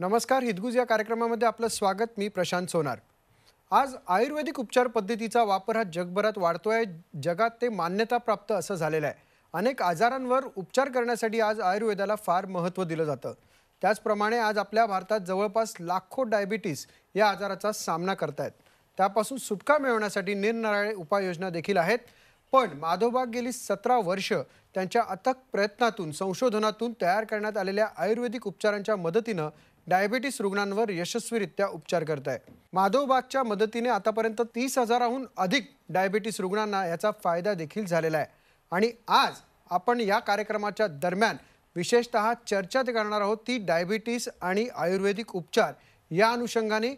नमस्कार हितगुज या कार्यक्रमामध्ये आपलं स्वागत मी प्रशांत सोनार आज आयुर्वेदिक उपचार पद्धतीचा वापर हा जगभरात वाढतो आहे जगात ते मान्यताप्राप्त असं झालेलं आहे अनेक आजारांवर उपचार करण्यासाठी आज आयुर्वेदाला फार महत्त्व दिलं जातं त्याचप्रमाणे आज आपल्या भारतात जवळपास लाखो डायबिटीस या आजाराचा सामना करतायत त्यापासून सुटका मिळवण्यासाठी निरनिराळे उपाययोजना देखील आहेत पण माधोबाग गेली सतरा वर्ष त्यांच्या अथक प्रयत्नातून संशोधनातून तयार करण्यात आलेल्या आयुर्वेदिक उपचारांच्या मदतीनं डायबेटीस रुग्णांवर यशस्वीरित्या उपचार करत आहे माधवबागच्या मदतीने आतापर्यंत तीस हजाराहून अधिक डायबेटीस रुग्णांना याचा फायदा देखील झालेला आहे आणि आज आपण या कार्यक्रमाच्या दरम्यान विशेषतः चर्चा ते करणार आहोत ती डायबिटीस आणि आयुर्वेदिक उपचार या अनुषंगाने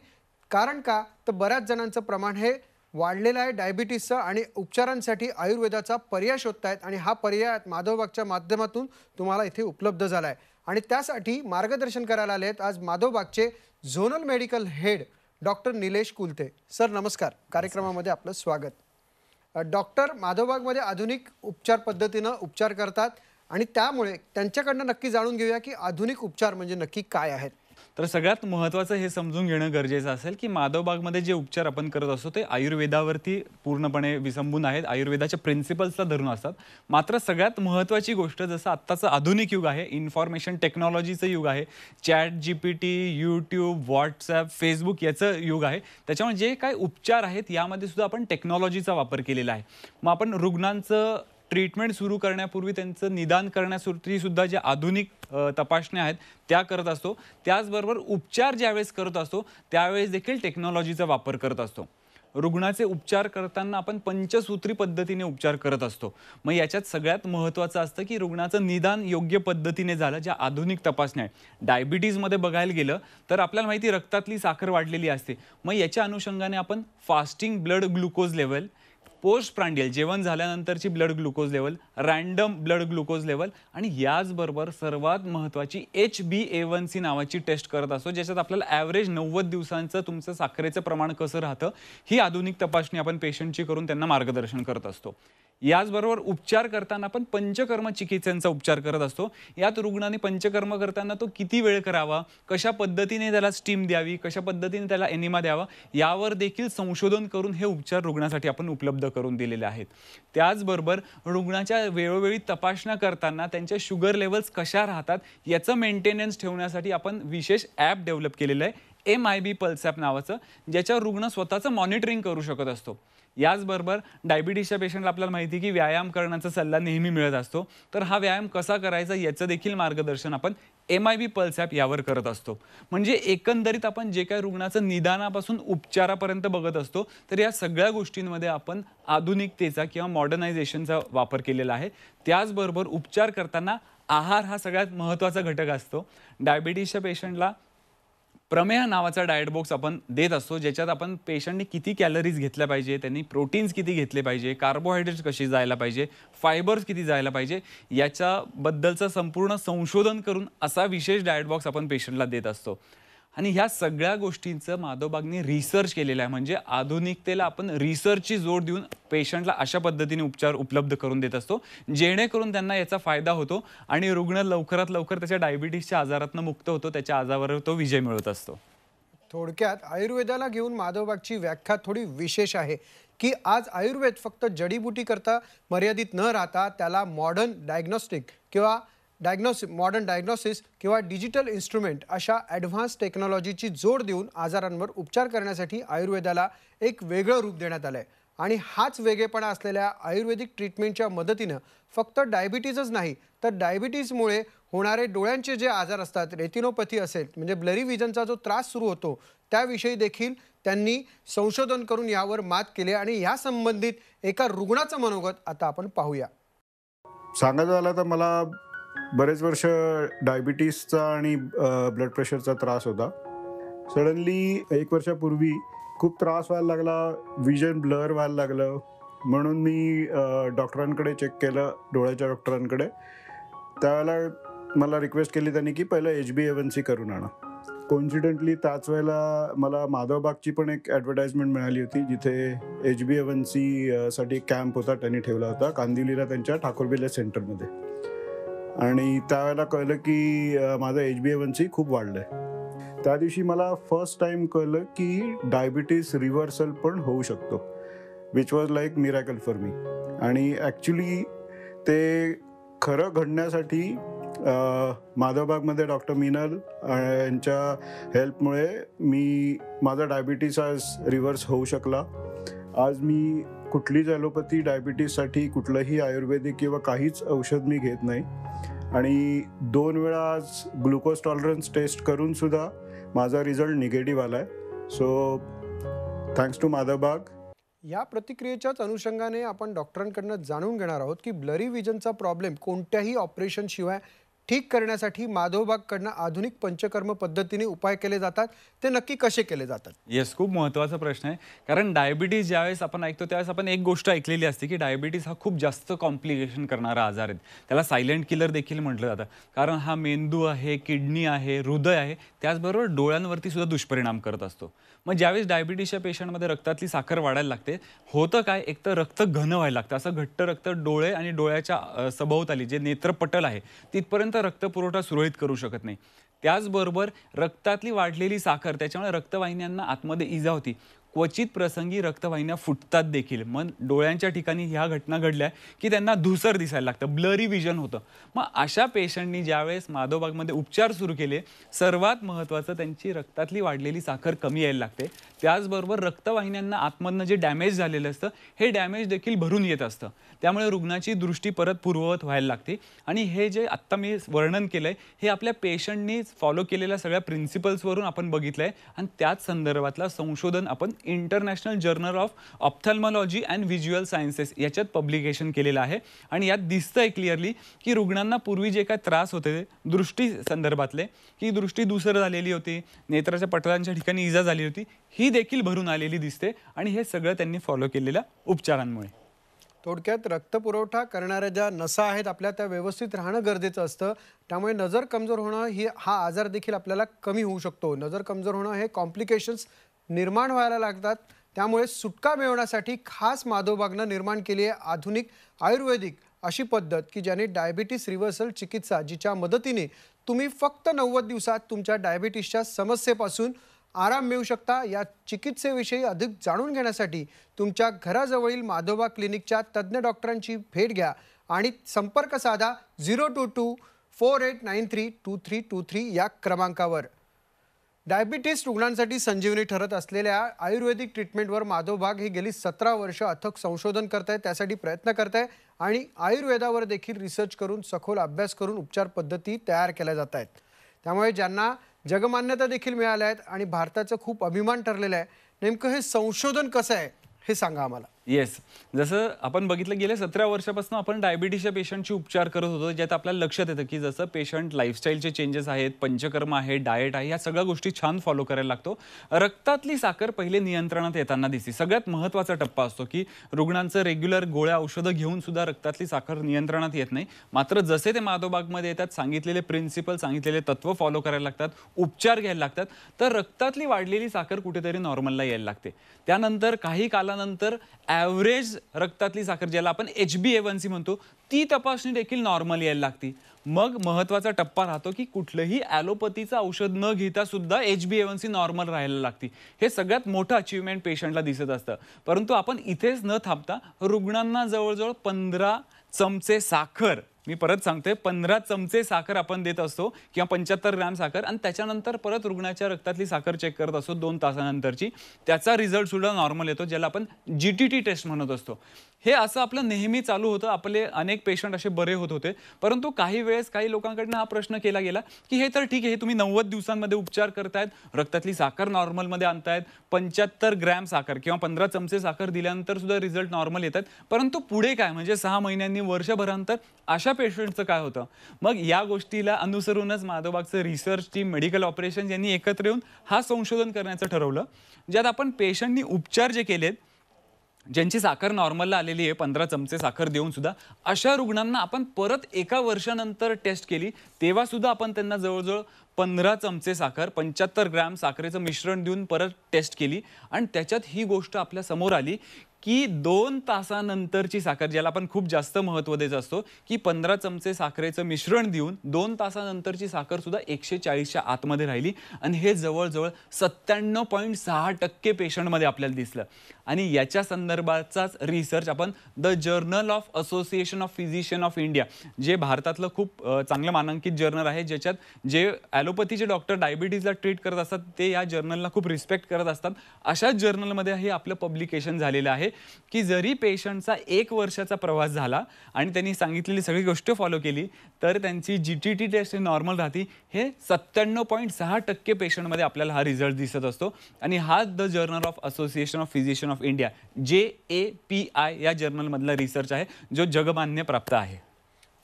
कारण का तर बऱ्याच जणांचं प्रमाण हे वाढलेलं आहे डायबिटीसचं आणि उपचारांसाठी आयुर्वेदाचा पर्याय शोधतायत आणि हा पर्याय माधवबागच्या माध्यमातून तुम्हाला इथे उपलब्ध झाला आहे आणि त्यासाठी मार्गदर्शन करायला आले आहेत आज माधवबागचे zonal medical head doctor Nilesh Kulte sir नमस्कार कार्यक्रमामध्ये आपलं स्वागत डॉक्टर माधवबागमध्ये आधुनिक उपचार पद्धतीनं उपचार करतात आणि त्यामुळे त्यांच्याकडनं नक्की जाणून घेऊया की आधुनिक उपचार म्हणजे नक्की काय आहेत तर सगळ्यात महत्त्वाचं हे समजून घेणं गरजेचं असेल की माधवबागमध्ये जे उपचार आपण करत असतो ते आयुर्वेदावरती पूर्णपणे विसंबून आहेत आयुर्वेदाच्या प्रिन्सिपल्सला धरून असतात मात्र सगळ्यात महत्त्वाची गोष्ट जसं आत्ताचं आधुनिक युग आहे इन्फॉर्मेशन टेक्नॉलॉजीचं युग आहे chat G P T YouTube WhatsApp Facebook याचं युग आहे त्याच्यामुळे जे काही उपचार आहेत यामध्ये सुद्धा आपण टेक्नॉलॉजीचा वापर केलेला आहे मग आपण रुग्णांचं ट्रीटमेंट सुरू करण्यापूर्वी त्यांचं निदान करण्यासाठी सुद्धा ज्या आधुनिक तपासण्या आहेत त्या करत असतो त्याचबरोबर उपचार ज्यावेळेस करत असतो त्यावेळेस देखील टेक्नॉलॉजीचा वापर करत असतो रुग्णाचे उपचार करताना आपण पंचसूत्री पद्धतीने उपचार करत असतो मग याच्यात सगळ्यात महत्त्वाचं असतं की रुग्णाचं निदान योग्य पद्धतीने झालं ज्या आधुनिक तपासण्या आहेत डायबिटीजमध्ये बघायला गेलं तर आपल्याला माहिती रक्तातली साखर वाढलेली असते मग याच्या अनुषंगाने आपण fasting blood glucose level post prandial जेवण झाल्यानंतरची blood glucose level random blood glucose level आणि याचबरोबर सर्वात महत्त्वाची H B A one C नावाची टेस्ट करत असतो ज्याच्यात आपल्याला ॲव्हरेज नव्वद दिवसांचं तुमचं साखरेचं प्रमाण कसं राहतं ही आधुनिक तपासणी आपण पेशंटची करून त्यांना मार्गदर्शन करत असतो याचबरोबर उपचार करताना आपण पंचकर्म चिकित्सांचा उपचार करत असतो यात रुग्णाने पंचकर्म करताना तो किती वेळ करावा कशा पद्धतीने त्याला स्टीम द्यावी कशा पद्धतीने त्याला एनिमा द्यावा यावर देखील संशोधन करून हे उपचार रुग्णासाठी आपण उपलब्ध करून दिलेले आहेत त्याचबरोबर रुग्णाच्या वेळोवेळी तपासण्या करताना त्यांच्या शुगर लेवल्स कशा राहतात याचं मेंटेनन्स ठेवण्यासाठी आपण विशेष ॲप डेव्हलप केलेलं आहे M I B pulse app नावाचं ज्याच्यावर रुग्ण स्वतःचं मॉनिटरिंग करू शकत असतो याचबरोबर डायबिटीसच्या पेशंटला आपल्याला माहिती की व्यायाम करण्याचा सल्ला नेहमी मिळत असतो तर हा व्यायाम कसा करायचा याचं देखील मार्गदर्शन आपण M I B pulse app यावर करत असतो म्हणजे एकंदरीत आपण जे काही रुग्णाचं निदानापासून उपचारापर्यंत बघत असतो तर या सगळ्या गोष्टींमध्ये आपण आधुनिकतेचा किंवा मॉडर्नायझेशनचा वापर केलेला आहे त्याचबरोबर उपचार करताना आहार हा सगळ्यात महत्त्वाचा घटक असतो डायबिटीसच्या पेशंटला प्रमेह नावाचा डाएट बॉक्स आपण देत असतो ज्याच्यात आपण पेशंटने किती कॅलरीज घेतल्या पाहिजे त्यांनी प्रोटीन्स किती घेतले पाहिजे कार्बोहायड्रेट्स कशी जायला पाहिजे फायबर्स किती जायला पाहिजे याच्याबद्दलचं संपूर्ण संशोधन करून असा विशेष डाएट बॉक्स आपण पेशंटला देत असतो आणि ह्या सगळ्या गोष्टींचं माधवबागने रिसर्च केलेलं आहे म्हणजे आधुनिकतेला आपण रिसर्चची जोड देऊन पेशंटला अशा पद्धतीने उपचार उपलब्ध करून देत असतो जेणेकरून त्यांना याचा फायदा होतो आणि रुग्ण लवकरात लवकर त्याच्या डायबिटीसच्या आजारातनं मुक्त होतो त्याच्या आजारावर तो विजय मिळत असतो थोडक्यात आयुर्वेदाला घेऊन माधवबागची व्याख्या थोडी विशेष आहे की आज आयुर्वेद फक्त जडीबुटी करता मर्यादित न राहता त्याला मॉडर्न डायग्नॉस्टिक किंवा डायग्नोसि मॉडर्न डायग्नोसिस किंवा डिजिटल इन्स्ट्रुमेंट अशा ॲडव्हान्स टेक्नॉलॉजीची जोड देऊन आजारांवर उपचार करण्यासाठी आयुर्वेदाला एक वेगळं रूप देण्यात आलं आहे आणि हाच वेगळेपणा असलेल्या आयुर्वेदिक ट्रीटमेंटच्या मदतीनं फक्त डायबिटीजच नाही तर डायबिटीजमुळे होणारे डोळ्यांचे जे आजार असतात रेटिनोपथी असेल म्हणजे ब्लरी विजनचा जो त्रास सुरू होतो त्याविषयी देखील त्यांनी संशोधन करून यावर मात केली आणि या संबंधित एका रुग्णाचं मनोगत आता आपण पाहूया सांगायचं झालं तर मला बरेच वर्ष डायबिटीसचा आणि ब्लड प्रेशरचा त्रास होता सडनली एक वर्षापूर्वी खूप त्रास व्हायला लागला विजन ब्लर व्हायला लागलं म्हणून मी डॉक्टरांकडे चेक केलं डोळ्याच्या डॉक्टरांकडे त्यावेळेला मला रिक्वेस्ट केली त्यांनी की पहिलं एच बी एवन सी करून आणा कोन्सिडेंटली त्याच वेळेला मला माधवबागची पण एक ॲडव्हर्टाईजमेंट मिळाली होती जिथे एच बी एवन सीसाठी साठी कॅम्प होता त्यांनी ठेवला होता कांदिवलीला त्यांच्या ठाकूरबिल्ल्या सेंटरमध्ये आणि त्यावेळेला कळलं की माझं H B A one C खूप वाढलं आहे त्या दिवशी मला फर्स्ट टाईम कळलं की डायबिटीस रिव्हर्सल पण होऊ शकतो which was like miracle for me आणि ॲक्च्युली ते खरं घडण्यासाठी माधवबागमध्ये डॉक्टर मिनल यांच्या हेल्पमुळे मी माझा डायबिटीस आज रिव्हर्स होऊ शकला आज मी कुठलीच ॲलोपॅथी डायबिटीजसाठी कुठलंही आयुर्वेदिक किंवा काहीच औषध मी घेत नाही आणि दोन वेळा आज ग्लुकोज टॉलरन्स टेस्ट करूनसुद्धा माझा रिझल्ट निगेटिव्ह आला आहे सो थँक्स टू माधवबाग या प्रतिक्रियेच्याच अनुषंगाने आपण डॉक्टरांकडनं जाणून घेणार आहोत की ब्लरी विजनचा प्रॉब्लेम कोणत्याही ऑपरेशनशिवाय ठीक करण्यासाठी माधवबागकडनं आधुनिक पंचकर्म पद्धतीने उपाय केले जातात ते नक्की कसे केले जातात येस खूप महत्त्वाचा प्रश्न आहे कारण डायबिटीज ज्यावेळेस आपण ऐकतो त्यावेळेस आपण एक गोष्ट ऐकलेली असते की डायबिटीज हा खूप जास्त कॉम्प्लिकेशन करणारा आजार आहे त्याला सायलेंट किलर देखील म्हटलं जातं कारण हा मेंदू आहे किडनी आहे हृदय आहे त्याचबरोबर डोळ्यांवरती सुद्धा दुष्परिणाम करत असतो मग ज्यावेळेस डायबिटीजच्या पेशंटमध्ये रक्तातली साखर वाढायला लागते होतं काय एक तर रक्त घन व्हायला लागतं असं घट्ट रक्त डोळे आणि डोळ्याच्या सभोवताली जे नेत्रपटल आहे तिथपर्यंत रक्त रक्तपुरवठा सुरळीत करू शकत नाही त्याचबरोबर रक्तातली वाढलेली साखर त्याच्यामुळे रक्तवाहिन्यांना आतमध्ये इजा होती क्वचित प्रसंगी रक्तवाहिन्या फुटतात देखील मग डोळ्यांच्या ठिकाणी ह्या घटना घडल्या की त्यांना धुसर दिसायला लागतं ब्लरी विजन होतं मग अशा पेशंटनी ज्यावेळेस माधोबागमध्ये उपचार सुरू केले सर्वात महत्त्वाचं त्यांची रक्तातली वाढलेली साखर कमी यायला लागते त्याचबरोबर रक्तवाहिन्यांना आतमधनं जे डॅमेज झालेलं असतं हे डॅमेज देखील भरून येत असतं त्यामुळे रुग्णाची दृष्टी परत पूर्ववत व्हायला लागते आणि हे जे आत्ता मी वर्णन केलं आहे हे आपल्या पेशंटनीच फॉलो केलेल्या सगळ्या प्रिन्सिपल्सवरून आपण बघितलं आहे आणि त्याच संदर्भातला संशोधन आपण international journal of ophthalmology and visual sciences याच्यात पब्लिकेशन केलेलं आहे आणि यात दिसतं आहे क्लिअरली की रुग्णांना पूर्वी जे काय त्रास होते दृष्टी संदर्भातले की दृष्टी दुसरं झालेली होती नेत्राच्या पटलांच्या ठिकाणी इजा झाली होती ही देखील भरून आलेली दिसते आणि हे सगळं त्यांनी फॉलो केलेल्या उपचारांमुळे थोडक्यात रक्तपुरवठा करणाऱ्या ज्या नसा आहेत आपल्या त्या व्यवस्थित राहणं गरजेचं असतं त्यामुळे नजर कमजोर होणं ही हा आजार देखील आपल्याला कमी होऊ शकतो नजर कमजोर होणं हे कॉम्प्लिकेशन्स निर्माण व्हायला लागतात त्यामुळे सुटका मिळवण्यासाठी खास माधवबागनं निर्माण केली आहे आधुनिक आयुर्वेदिक अशी पद्धत की ज्याने डायबिटीस रिव्हर्सल चिकित्सा जिच्या मदतीने तुम्ही फक्त नव्वद दिवसात तुमच्या डायबिटीसच्या समस्येपासून आराम मिळू शकता या चिकित्सेविषयी अधिक जाणून घेण्यासाठी तुमच्या घराजवळील माधोबा क्लिनिकच्या तज्ज्ञ डॉक्टरांची भेट घ्या आणि संपर्क साधा zero two two four eight nine three two three two three या क्रमांकावर डायबिटीस रुग्णांसाठी संजीवनी ठरत असलेल्या आयुर्वेदिक ट्रीटमेंटवर माधव भाग हे गेली सतरा वर्ष अथक संशोधन करत आहे त्यासाठी प्रयत्न करत आहे आणि आयुर्वेदावर देखील रिसर्च करून सखोल अभ्यास करून उपचार पद्धती तयार केल्या जात आहेत त्यामुळे ज्यांना जगमान्यता देखील मिळाल्या आहेत आणि भारताचं खूप अभिमान ठरलेलं आहे नेमकं हे संशोधन कसं आहे हे सांगा आम्हाला येस जसं आपण बघितलं गेल्या सतरा वर्षापासून आपण डायबिटीसच्या पेशंटची उपचार करत होतो ज्यात आपल्याला लक्षात येतं की जसं पेशंट लाईफस्टाईलचे चेंजेस आहेत पंचकर्म आहे डाएट आहे ह्या सगळ्या गोष्टी छान फॉलो करायला लागतो रक्तातली साखर पहिले नियंत्रणात येताना दिसते सगळ्यात महत्त्वाचा टप्पा असतो की रुग्णांचं रेग्युलर गोळ्या औषधं घेऊन सुद्धा रक्तातली साखर नियंत्रणात येत नाही मात्र जसे ते माधोबागमध्ये येतात सांगितलेले प्रिन्सिपल सांगितलेले तत्व फॉलो करायला लागतात उपचार घ्यायला लागतात तर रक्तातली वाढलेली साखर कुठेतरी नॉर्मलला यायला लागते त्यानंतर काही कालानंतर ॲव्हरेज रक्तातली साखर ज्याला आपण H B A one C म्हणतो ती तपासणी देखील नॉर्मल यायला लागते मग महत्त्वाचा टप्पा राहतो की कुठलंही ॲलोपथीचं औषध न घेता सुद्धा H B A one C normal राहायला लागते हे सगळ्यात मोठं अचिव्हमेंट पेशंटला दिसत असतं परंतु आपण इथेच न थांबता रुग्णांना जवळजवळ पंधरा चमचे साखर मी परत सांगतोय पंधरा चमचे साखर आपण देत असतो किंवा पंच्याहत्तर ग्रॅम साखर आणि त्याच्यानंतर परत रुग्णाच्या रक्तातली साखर चेक करत असतो दोन तासानंतरची त्याचा रिझल्ट सुद्धा नॉर्मल येतो ज्याला आपण जी टी टी टेस्ट म्हणत असतो हे असं आपलं नेहमी चालू होतं आपले अनेक पेशंट असे बरे होत होते परंतु काही वेळेस काही लोकांकडनं हा प्रश्न केला गेला की हे तर ठीक आहे हे तुम्ही नव्वद दिवसांमध्ये उपचार करतायत रक्तातली साखर नॉर्मलमध्ये आणतायत पंच्याहत्तर ग्रॅम साखर किंवा पंधरा चमचे साखर दिल्यानंतर सुद्धा रिझल्ट नॉर्मल येतात परंतु पुढे काय म्हणजे सहा महिन्यांनी वर्षभरानंतर अशा अशा पेशंटचं काय होतं मग या गोष्टीला अनुसरूनच माधवबागचं रिसर्च टीम मेडिकल ऑपरेशन यांनी एकत्र येऊन हा संशोधन करण्याचं ठरवलं ज्यात आपण पेशंटनी उपचार जे केलेत ज्यांची साखर नॉर्मलला आलेली आहे पंधरा चमचे साखर देऊन सुद्धा अशा रुग्णांना आपण परत एका वर्षानंतर टेस्ट केली तेव्हा सुद्धा आपण त्यांना जवळजवळ पंधरा चमचे साखर पंच्याहत्तर ग्रॅम साखरेचं मिश्रण देऊन परत टेस्ट केली आणि त्याच्यात ही गोष्ट आपल्या समोर आली की दोन तासानंतरची साखर ज्याला आपण खूप जास्त महत्त्व देत असतो की पंधरा चमचे साखरेचं मिश्रण देऊन दोन तासानंतरची साखर सुद्धा एकशे चाळीसच्या आतमध्ये राहिली आणि हे जवळजवळ सत्त्याण्णव पॉईंट सहा टक्के पेशंटमध्ये आपल्याला दिसलं आणि याच्या संदर्भाचाच रिसर्च आपण the journal of association of physician of India जे भारतातलं खूप चांगलं मानांकित जर्नल आहे ज्याच्यात जे ॲलोपॅथीचे डॉक्टर डायबिटीजला ट्रीट करत असतात ते या जर्नलला खूप रिस्पेक्ट करत असतात अशाच जर्नलमध्ये हे आपलं पब्लिकेशन झालेलं आहे की जरी पेशंटचा एक वर्षाचा प्रवास झाला आणि त्यांनी सांगितलेली सगळी गोष्ट फॉलो केली तर त्यांची G T T test normal राहती हे सत्त्याण्णव पॉईंट सहा टक्के पेशंटमध्ये आपल्याला हा रिझल्ट दिसत असतो आणि हा the journal of association of physician of India जे ए पी आय या जर्नलमधला रिसर्च आहे जो जगमान्य प्राप्त आहे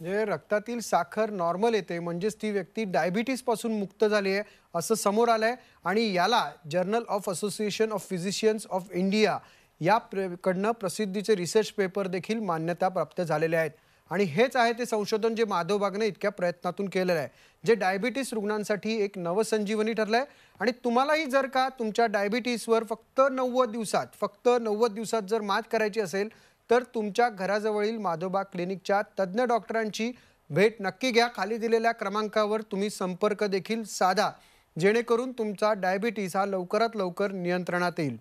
म्हणजे रक्तातील साखर नॉर्मल येते म्हणजेच ती व्यक्ती पासून मुक्त झाली आहे असं समोर आलं आहे आणि याला journal of association of physicians of India या याकडनं प्रसिद्धीचे रिसर्च पेपर देखील मान्यता प्राप्त झालेले आहेत आणि हेच आहे ते संशोधन जे माधवबागने इतक्या प्रयत्नातून केलेलं आहे जे डायबिटीस रुग्णांसाठी एक नवसंजीवनी ठरलं आहे आणि तुम्हालाही जर का तुमच्या डायबिटीसवर फक्त नव्वद दिवसात फक्त नव्वद दिवसात जर मात करायची असेल तर तुमच्या घराजवळील माधोबाग क्लिनिकच्या तज्ज्ञ डॉक्टरांची भेट नक्की घ्या खाली दिलेल्या क्रमांकावर तुम्ही संपर्क देखील साधा जेणेकरून तुमचा डायबिटीस हा लवकरात लवकर नियंत्रणात येईल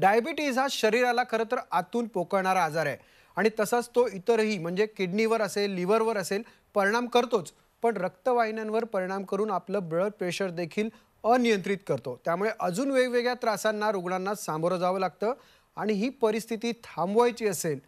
डायबिटीज हा शरीराला खरं तर आतून पोकळणारा आजार आहे आणि तसाच तो इतरही म्हणजे किडनीवर असेल लिव्हरवर असेल परिणाम करतोच पण रक्तवाहिन्यांवर परिणाम करून आपलं ब्लड प्रेशर देखील अनियंत्रित करतो त्यामुळे अजून वेगवेगळ्या त्रासांना रुग्णांना सामोरं जावं लागतं आणि ही परिस्थिती थांबवायची असेल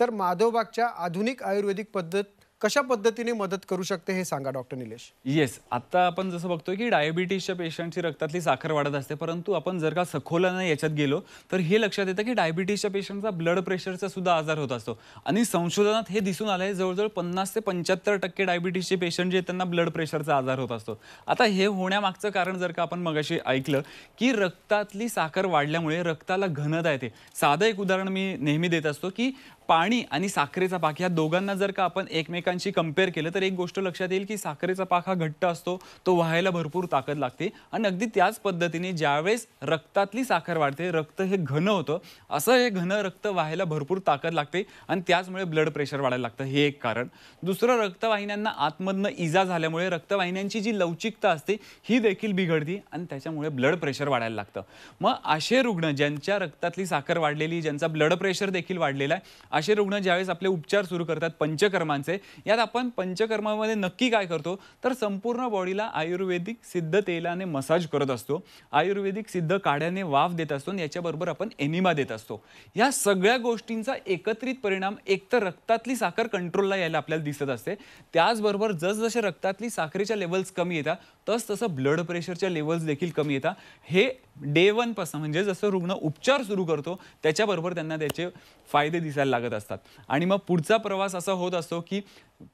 तर माधवबागच्या आधुनिक आयुर्वेदिक पद्धत कशा पद्धतीने मदत करू शकते हे सांगा डॉक्टर निलेश येस आता आपण जसं बघतोय की डायबिटीसच्या पेशंटची रक्तातली साखर वाढत असते परंतु आपण जर का सखोलाने याच्यात गेलो तर हे लक्षात येतं की डायबिटीसच्या पेशंटचा ब्लड प्रेशरचा सुद्धा आजार होत असतो आणि संशोधनात हे दिसून आलं आहे जवळजवळ पन्नास ते पंच्याहत्तर टक्के डायबिटीसचे पेशंट जे त्यांना ब्लड प्रेशरचा आजार होत असतो आता हे होण्यामागचं कारण जर का आपण मगाशी ऐकलं की रक्तातली साखर वाढल्यामुळे रक्ताला घनता येते साधं एक उदाहरण मी नेहमी देत असतो की पाणी आणि साखरेचा पाक या दोघांना जर का आपण एकमेकांशी कम्पेअर केलं तर एक गोष्ट लक्षात येईल की साखरेचा पाक हा घट्ट असतो तो व्हायला भरपूर ताकद लागते आणि अगदी त्याच पद्धतीने ज्यावेळेस रक्तातली साखर वाढते रक्त हे घन होतं असं हे घन रक्त व्हायला भरपूर ताकद लागते आणि त्याचमुळे ब्लड प्रेशर वाढायला लागतं हे एक कारण दुसरं रक्तवाहिन्यांना आतमधनं इजा झाल्यामुळे रक्तवाहिन्यांची जी लवचिकता असते ही देखील बिघडते आणि त्याच्यामुळे ब्लड प्रेशर वाढायला लागतं मग असे रुग्ण ज्यांच्या रक्तातली साखर वाढलेली ज्यांचा ब्लड प्रेशर देखील वाढलेला आहे असे रुग्ण ज्यावेळेस आपले उपचार सुरू करतात पंचकर्मांचे यात आपण पंचकर्मामध्ये नक्की काय करतो तर संपूर्ण बॉडीला आयुर्वेदिक सिद्ध तेलाने मसाज करत असतो आयुर्वेदिक सिद्ध काढ्याने वाफ देत असतो आणि याच्याबरोबर आपण एनिमा देत असतो या सगळ्या गोष्टींचा एकत्रित परिणाम एकतर रक्तातली साखर कंट्रोलला यायला आपल्याला दिसत असते त्याचबरोबर जसजसे रक्तातली साखरेच्या लेवल्स कमी येतात तस तसं ब्लड प्रेशरच्या लेवल्स देखील कमी येतात हे डे वनपासून म्हणजे जसं रुग्ण उपचार सुरू करतो त्याच्याबरोबर त्यांना त्याचे फायदे दिसायला लागत असतात आणि मग पुढचा प्रवास असा होत असतो की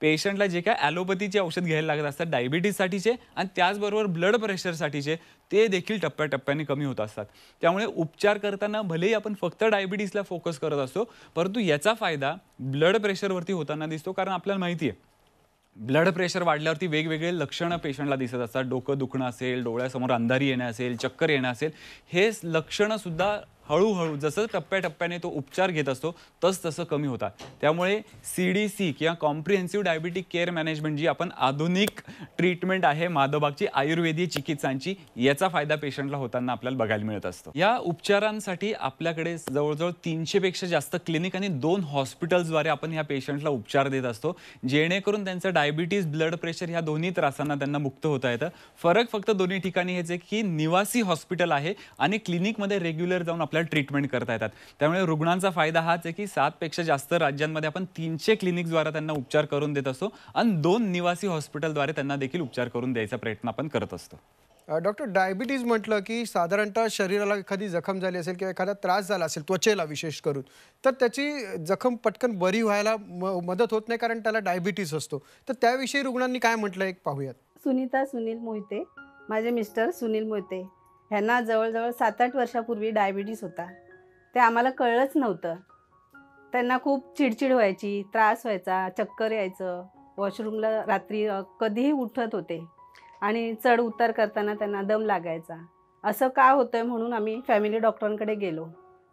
पेशंटला जे काय ॲलोपॅथीचे औषध घ्यायला लागत असतात डायबिटीजसाठीचे आणि त्याचबरोबर ब्लड प्रेशरसाठीचे ते देखील टप्प्याटप्प्याने कमी होत असतात त्यामुळे उपचार करताना भलेही आपण फक्त डायबिटीजला फोकस करत असतो परंतु याचा फायदा ब्लड प्रेशरवरती होताना दिसतो कारण आपल्याला माहिती आहे ब्लड प्रेशर वाढल्यावरती वेगवेगळे लक्षणं पेशंटला दिसत असतात डोकं दुखणं असेल डोळ्यासमोर अंधारी येणं असेल चक्कर येणं असेल हे लक्षणंसुद्धा हळूहळू जसं टप्प्याटप्प्याने तो उपचार घेत असतो तस तसं कमी होतात त्यामुळे सी डी सी किंवा कॉम्प्रिहेन्सिव्ह डायबिटिक केअर मॅनेजमेंट जी आपण आधुनिक ट्रीटमेंट आहे माधोबागची आयुर्वेदीय चिकित्सांची याचा फायदा पेशंटला होताना आपल्याला बघायला मिळत असतो या उपचारांसाठी आपल्याकडे जवळजवळ तीनशेपेक्षा जास्त क्लिनिक आणि दोन हॉस्पिटल्सद्वारे आपण ह्या पेशंटला उपचार देत असतो जेणेकरून त्यांचं डायबिटीज ब्लड प्रेशर ह्या दोन्ही त्रासांना त्यांना मुक्त होता येतं फरक फक्त दोन्ही ठिकाणी हेच आहे की निवासी हॉस्पिटल आहे आणि क्लिनिकमध्ये रेग्युलर जाऊन आपल्याला ट्रीटमेंट करता येतात त्यामुळे रुग्णांचा फायदा हाच आहे की सातपेक्षा जास्त राज्यांमध्ये आपण तीनशे क्लिनिकद्वारा त्यांना उपचार करून देत असतो आणि दोन निवासी हॉस्पिटलद्वारे त्यांना देखील उपचार करून द्यायचा प्रयत्न आपण करत असतो डॉक्टर डायबिटीज म्हटलं की साधारणतः शरीराला एखादी जखम झाली असेल किंवा एखादा त्रास झाला असेल त्वचेला विशेष करून तर त्याची जखम पटकन बरी व्हायला मदत होत नाही कारण त्याला डायबिटीज असतो तर त्याविषयी रुग्णांनी काय म्हटलं एक पाहूयात सुनीता सुनील मोहिते माझे मिस्टर सुनील मोहिते ह्यांना जवळजवळ सात आठ वर्षापूर्वी डायबिटीस होता ते आम्हाला कळलंच नव्हतं त्यांना खूप चिडचिड व्हायची त्रास व्हायचा चक्कर यायचं वॉशरूमला रात्री कधीही उठत होते आणि चढ उतार करताना त्यांना दम लागायचा असं का होतं आहे म्हणून आम्ही फॅमिली डॉक्टरांकडे गेलो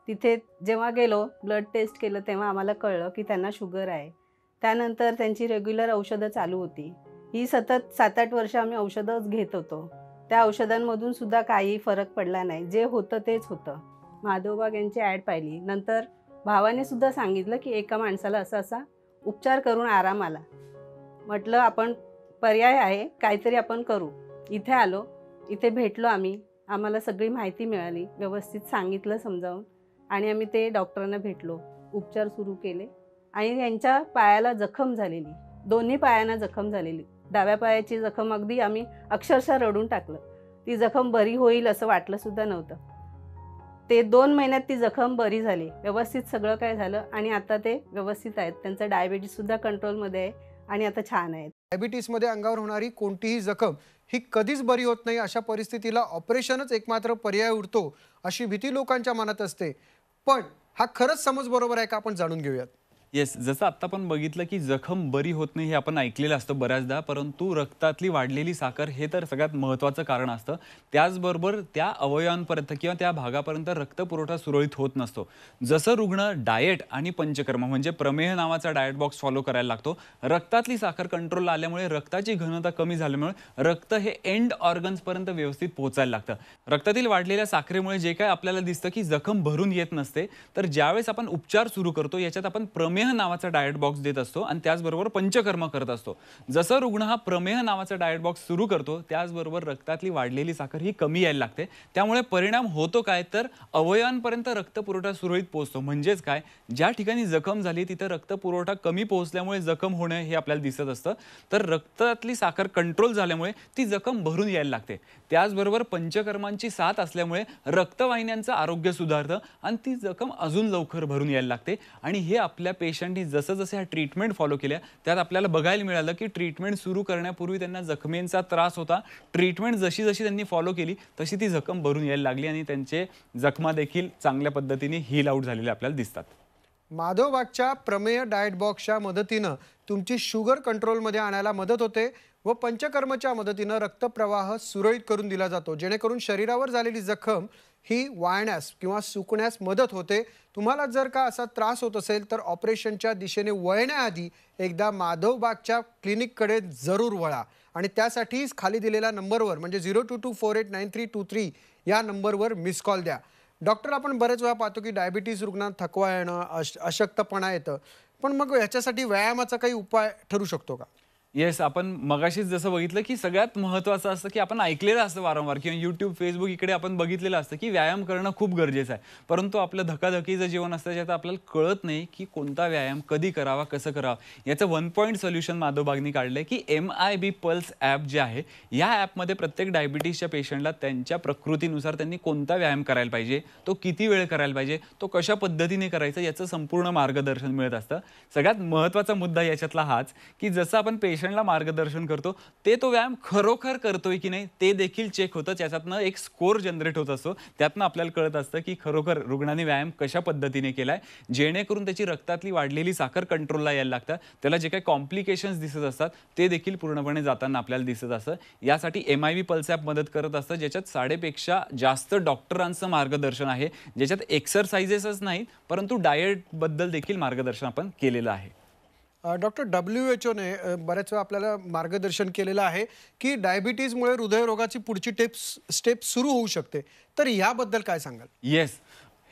तिथे जेव्हा गेलो ब्लड टेस्ट केलं तेव्हा आम्हाला कळलं की त्यांना शुगर आहे त्यानंतर त्यांची रेग्युलर औषधं चालू होती ही सतत सात आठ वर्ष आम्ही औषधंच घेत होतो त्या औषधांमधून सुद्धा काही फरक पडला नाही जे होतं तेच होतं माधवबाग यांची ॲड पाहिली नंतर भावाने सुद्धा सांगितलं की एका माणसाला असा असा उपचार करून आराम आला म्हटलं आपण पर्याय आहे काहीतरी आपण करू इथे आलो इथे भेटलो आम्ही आम्हाला सगळी माहिती मिळाली व्यवस्थित सांगितलं समजावून आणि आम्ही ते डॉक्टरांना भेटलो उपचार सुरू केले आणि यांच्या पायाला जखम झालेली दोन्ही पायांना जखम झालेली डाव्या पायाची जखम अगदी आम्ही अक्षरशः रडून टाकलं ती जखम बरी होईल असं वाटलंसुद्धा नव्हतं ते दोन महिन्यात ती जखम बरी झाली व्यवस्थित सगळं काय झालं आणि आता ते व्यवस्थित आहेत त्यांचं डायबिटीससुद्धा कंट्रोलमध्ये आहे आणि आता छान आहेत डायबिटीसमध्ये अंगावर होणारी कोणतीही जखम ही कधीच बरी होत नाही अशा परिस्थितीला ऑपरेशनच एकमात्र पर्याय उरतो अशी भीती लोकांच्या मनात असते पण हा खरंच समज बरोबर आहे का आपण जाणून घेऊयात येस जसं आत्ता आपण बघितलं की जखम बरी होत नाही हे आपण ऐकलेलं असतं बऱ्याचदा परंतु रक्तातली वाढलेली साखर हे तर सगळ्यात महत्त्वाचं कारण असतं त्याचबरोबर त्या अवयवांपर्यंत किंवा त्या भागापर्यंत रक्त पुरवठा सुरळीत होत नसतो जसं रुग्ण डाएट आणि पंचकर्म म्हणजे प्रमेह नावाचा डाएट बॉक्स फॉलो करायला लागतो रक्तातली साखर कंट्रोल आल्यामुळे रक्ताची घनता कमी झाल्यामुळे रक्त हे एंड ऑर्गन्सपर्यंत व्यवस्थित पोहोचायला लागतं रक्तातील वाढलेल्या साखरेमुळे जे काय आपल्याला दिसतं की जखम भरून येत नसते तर ज्यावेळेस आपण उपचार सुरू करतो याच्यात आपण प्रमेह प्रमेह नावाचा डायट बॉक्स देत असतो आणि त्याचबरोबर पंचकर्म करत असतो जसं रुग्ण हा प्रमेह नावाचा डायट बॉक्स सुरू करतो त्याचबरोबर रक्तातली वाढलेली साखर ही कमी यायला लागते त्यामुळे परिणाम होतो काय तर अवयवांपर्यंत रक्तपुरवठा सुरळीत पोहोचतो म्हणजेच काय ज्या ठिकाणी जखम झाली तिथं रक्तपुरवठा कमी पोहोचल्यामुळे जखम होणं हे आपल्याला दिसत असतं तर रक्तातली साखर कंट्रोल झाल्यामुळे ती जखम भरून यायला लागते त्याचबरोबर पंचकर्मांची साथ असल्यामुळे रक्तवाहिन्यांचं आरोग्य सुधारतं आणि ती जखम अजून लवकर भरून यायला लागते आणि हे आपल्या पेशंटनी जसं जसं ह्या ट्रीटमेंट फॉलो केल्या त्यात आपल्याला बघायला मिळालं की ट्रीटमेंट सुरू करण्यापूर्वी त्यांना जखमेंचा त्रास होता ट्रीटमेंट जशी जशी त्यांनी फॉलो केली तशी ती जखम भरून यायला लागली आणि त्यांचे जखमा देखील चांगल्या पद्धतीने हील आऊट झालेले आपल्याला दिसतात माधवबागच्या प्रमेय डाएट बॉक्सच्या मदतीनं तुमची शुगर कंट्रोलमध्ये आणायला मदत होते व पंचकर्मच्या मदतीनं रक्तप्रवाह सुरळीत करून दिला जातो जेणेकरून शरीरावर झालेली जखम ही वाळण्यास किंवा सुकण्यास मदत होते तुम्हाला जर का असा त्रास होत असेल तर ऑपरेशनच्या दिशेने वळण्याआधी एकदा माधवबागच्या क्लिनिककडे जरूर वळा आणि त्यासाठीच खाली दिलेल्या नंबरवर म्हणजे zero two two four eight nine three two three या नंबरवर मिस कॉल द्या डॉक्टर आपण बरेच वेळा पाहतो की डायबिटीज रुग्णांना थकवा येणं अश अशक्तपणा येतं पण मग ह्याच्यासाठी व्यायामाचा काही उपाय ठरू शकतो का येस आपण मगाशीच जसं बघितलं की सगळ्यात महत्त्वाचं असतं की आपण ऐकलेलं असतं वारंवार किंवा युट्यूब फेसबुक इकडे आपण बघितलेलं असतं की व्यायाम करणं खूप गरजेचं आहे परंतु आपलं धकाधकीचं जीवन असतं ज्यात आपल्याला कळत नाही की कोणता व्यायाम कधी करावा कसं करावा याचं वन पॉईंट सोल्युशन माधव बागनी काढलं आहे की M I B pulse app जे आहे या ॲपमध्ये प्रत्येक डायबिटीसच्या पेशंटला त्यांच्या प्रकृतीनुसार त्यांनी कोणता व्यायाम करायला पाहिजे तो किती वेळ करायला पाहिजे तो कशा पद्धतीने करायचा याचं संपूर्ण मार्गदर्शन मिळत असतं सगळ्यात महत्त्वाचा मुद्दा याच्यातला हाच की जसं आपण पेश पेशंटला मार्गदर्शन करतो ते तो व्यायाम खरोखर करतोय की नाही ते देखील चेक होतं त्याच्यातनं एक स्कोर जनरेट होत असतो त्यातनं आपल्याला कळत असतं की खरोखर रुग्णाने व्यायाम कशा पद्धतीने केलाय जेणेकरून त्याची रक्तातली वाढलेली साखर कंट्रोलला यायला लागतात त्याला जे काही कॉम्प्लिकेशन्स दिसत असतात ते देखील पूर्णपणे जाताना आपल्याला दिसत असतं यासाठी M I V pulse app मदत करत असतं ज्याच्यात साडेपेक्षा जास्त डॉक्टरांचं मार्गदर्शन आहे ज्याच्यात एक्सरसाइजेसच नाहीत परंतु डायटबद्दल देखील मार्गदर्शन आपण केलेलं आहे डॉक्टर डब्ल्यू एच ओने बऱ्याच वेळा आपल्याला मार्गदर्शन केलेलं आहे की डायबिटीजमुळे हृदयरोगाची पुढची टेप्स स्टेप सुरू होऊ शकते तर याबद्दल काय सांगाल येस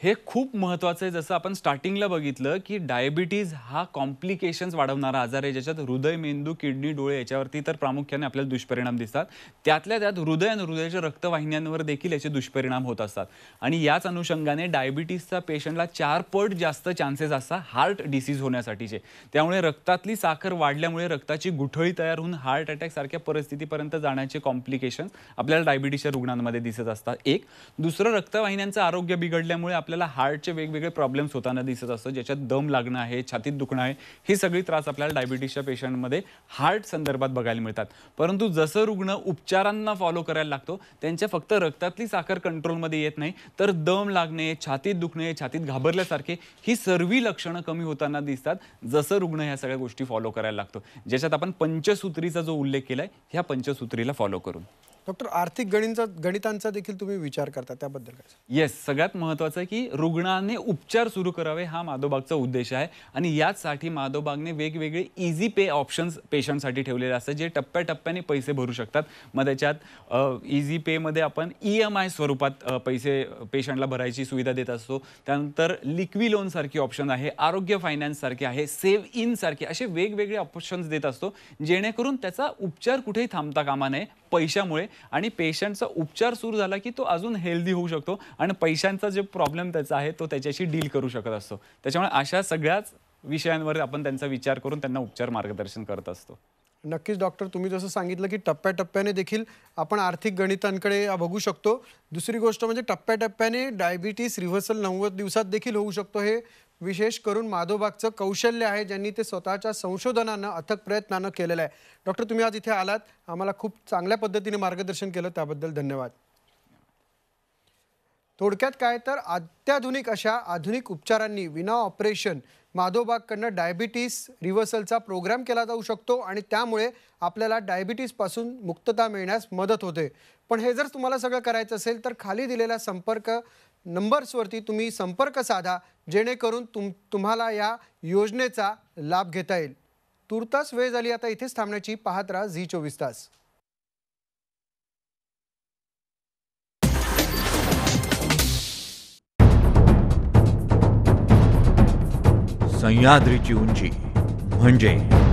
हे खूप महत्त्वाचं आहे जसं आपण स्टार्टिंगला बघितलं की डायबिटीज हा कॉम्प्लिकेशन्स वाढवणारा आजार आहे ज्याच्यात हृदय मेंदू किडनी डोळे याच्यावरती तर प्रामुख्याने आपल्याला दुष्परिणाम दिसतात त्यातल्या त्यात हृदय आणि हृदयाच्या रक्तवाहिन्यांवर देखील याचे दुष्परिणाम होत असतात आणि याच अनुषंगाने डायबिटीजचा पेशंटला चार पट जास्त चान्सेस असतात हार्ट डिसीज होण्यासाठीचे त्यामुळे रक्तातली साखर वाढल्यामुळे रक्ताची गुठळी तयार होऊन हार्ट अटॅकसारख्या परिस्थितीपर्यंत जाण्याचे कॉम्प्लिकेशन्स आपल्याला डायबिटीजच्या रुग्णांमध्ये दिसत असतात एक दुसरं रक्तवाहिन्यांचं आरोग्य बिघडल्यामुळे आपल्याला हार्टचे वेगवेगळे प्रॉब्लेम्स होताना दिसत असतं ज्याच्यात दम लागणं आहे छातीत दुखणं आहे हे सगळी त्रास आपल्याला डायबिटीसच्या पेशंटमध्ये हार्ट संदर्भात बघायला मिळतात परंतु जसं रुग्ण उपचारांना फॉलो करायला लागतो त्यांच्या फक्त रक्तातली साखर कंट्रोलमध्ये येत नाही तर दम लागणे छातीत दुखणे छातीत घाबरल्यासारखे ही सर्व लक्षणं कमी होताना दिसतात जसं रुग्ण ह्या सगळ्या गोष्टी फॉलो करायला लागतो ज्याच्यात आपण पंचसूत्रीचा जो उल्लेख केला ह्या पंचसूत्रीला फॉलो करून डॉक्टर आर्थिक गणितांचा गणितांचा देखील तुम्ही विचार करता त्याबद्दल काय येस सगळ्यात महत्त्वाचं आहे की रुग्णाने उपचार सुरू करावे हा माधोबागचा उद्देश आहे आणि याचसाठी माधोबागने वेगवेगळे इझी पे ऑप्शन्स पेशंटसाठी ठेवलेले असतात जे टप्प्याटप्प्याने पैसे भरू शकतात मग त्याच्यात इझी पेमध्ये आपण ई एम आय स्वरूपात पैसे पेशंटला भरायची सुविधा देत असतो त्यानंतर लिक्वी लोनसारखी ऑप्शन आहे आरोग्य फायनान्ससारखे आहे सेव्ह सारखे असे वेगवेगळे ऑप्शन्स देत असतो जेणेकरून त्याचा उपचार कुठेही थांबता कामा नये पैशामुळे आणि पेशंटचा उपचार सुरू झाला की तो अजून हेल्दी होऊ शकतो आणि पैशांचा जे प्रॉब्लेम त्याचा आहे तो त्याच्याशी डील करू शकत असतो त्याच्यामुळे अशा सगळ्याच विषयांवर आपण त्यांचा विचार करून त्यांना उपचार मार्गदर्शन करत असतो नक्कीच डॉक्टर तुम्ही जसं सांगितलं की टप्प्याटप्प्याने देखील आपण आर्थिक गणितांकडे बघू शकतो दुसरी गोष्ट म्हणजे टप्प्याटप्प्याने डायबिटीस रिव्हर्सल नव्वद दिवसात देखील होऊ शकतो हे विशेष करून माधोबागचं कौशल्य आहे ज्यांनी ते स्वतःच्या संशोधनानं अथक प्रयत्नानं केलेलं आहे डॉक्टर तुम्ही आज इथे आलात आम्हाला खूप चांगल्या पद्धतीने मार्गदर्शन केलं त्याबद्दल धन्यवाद थोडक्यात काय तर अत्याधुनिक अशा आधुनिक उपचारांनी विना ऑपरेशन माधोबागकडनं डायबिटीस रिव्हर्सलचा प्रोग्राम केला जाऊ शकतो आणि त्यामुळे आपल्याला डायबिटीसपासून मुक्तता मिळण्यास मदत होते पण हे जर तुम्हाला सगळं करायचं असेल तर खाली दिलेला संपर्क नंबर्सवरती तुम्ही संपर्क साधा जेणेकरून तुम तुम्हाला या योजनेचा लाभ घेता येईल तुर्तास वेळ झाली आता इथेच थांबण्याची पाहत राहा झी चोवीस तास सह्याद्रीची उंची म्हणजे